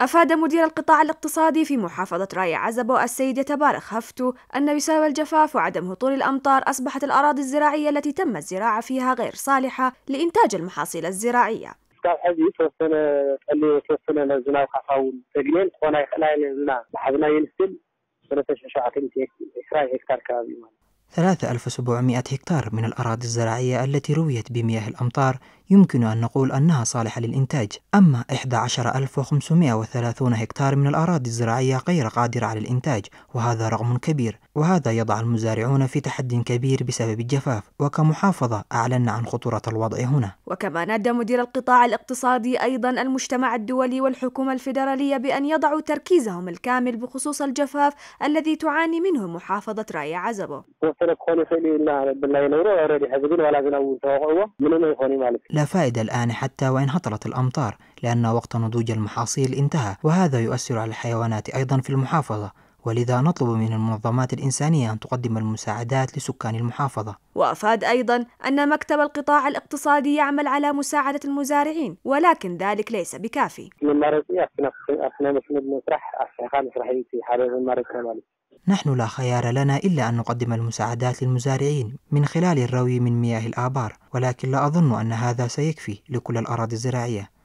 أفاد مدير القطاع الاقتصادي في محافظة راي عزبو السيدة تبارك هفتو أن بسبب الجفاف وعدم هطول الأمطار أصبحت الأراضي الزراعية التي تم الزراعة فيها غير صالحة لإنتاج المحاصيل الزراعية. ثلاثة هكتار 3700 هكتار من الأراضي الزراعية التي رويت بمياه الأمطار يمكن أن نقول أنها صالحة للإنتاج أما 11530 هكتار من الأراضي الزراعية غير قادرة على الإنتاج وهذا رقم كبير وهذا يضع المزارعون في تحدي كبير بسبب الجفاف وكمحافظة أعلنا عن خطورة الوضع هنا وكما نادى مدير القطاع الاقتصادي أيضا المجتمع الدولي والحكومة الفيدرالية بأن يضعوا تركيزهم الكامل بخصوص الجفاف الذي تعاني منه محافظة راية عزبة لا فائدة الآن حتى وإن هطلت الأمطار لأن وقت نضوج المحاصيل انتهى وهذا يؤثر على الحيوانات أيضا في المحافظة ولذا نطلب من المنظمات الإنسانية أن تقدم المساعدات لسكان المحافظة وأفاد أيضا أن مكتب القطاع الاقتصادي يعمل على مساعدة المزارعين ولكن ذلك ليس بكافي نحن لا خيار لنا إلا أن نقدم المساعدات للمزارعين من خلال الروي من مياه الآبار ولكن لا أظن أن هذا سيكفي لكل الأراضي الزراعية